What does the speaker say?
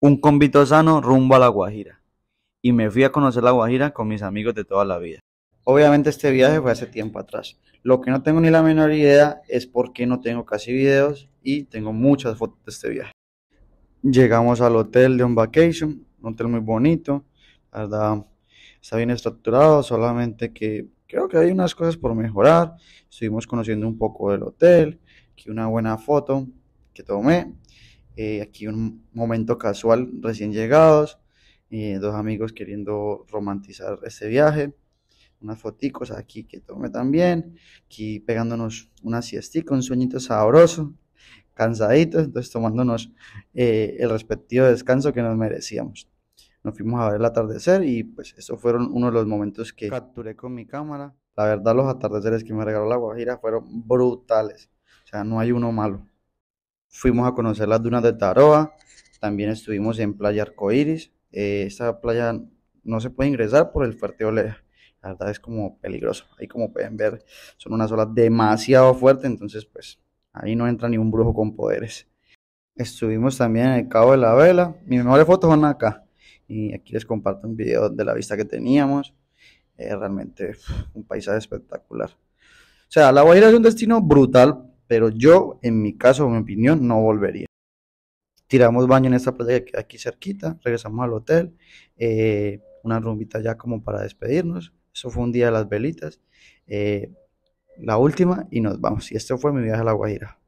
un convito sano rumbo a La Guajira. Y me fui a conocer La Guajira con mis amigos de toda la vida. Obviamente este viaje fue hace tiempo atrás. Lo que no tengo ni la menor idea es por qué no tengo casi videos y tengo muchas fotos de este viaje. Llegamos al hotel de On Vacation, un hotel muy bonito, la verdad está bien estructurado, solamente que creo que hay unas cosas por mejorar. Estuvimos conociendo un poco del hotel, que una buena foto que tomé eh, aquí un momento casual recién llegados, eh, dos amigos queriendo romantizar este viaje, unas foticos aquí que tome también, aquí pegándonos una siestica, un sueñito sabroso, cansaditos, entonces tomándonos eh, el respectivo descanso que nos merecíamos. Nos fuimos a ver el atardecer y pues esos fueron uno de los momentos que capturé con mi cámara. La verdad los atardeceres que me regaló la Guajira fueron brutales, o sea, no hay uno malo fuimos a conocer las dunas de Taroa, también estuvimos en Playa Arcoiris. esta eh, playa no se puede ingresar por el fuerte oleaje. La verdad es como peligroso. Ahí como pueden ver son unas olas demasiado fuertes, entonces pues ahí no entra ni un brujo con poderes. Estuvimos también en el Cabo de la Vela. Mis mejores fotos van acá. Y aquí les comparto un video de la vista que teníamos. realmente un paisaje espectacular. O sea, La Guajira es un destino brutal pero yo, en mi caso, en mi opinión, no volvería. Tiramos baño en esta playa que aquí cerquita, regresamos al hotel, eh, una rumbita ya como para despedirnos. Eso fue un día de las velitas. Eh, la última y nos vamos. Y esto fue mi viaje a La Guajira.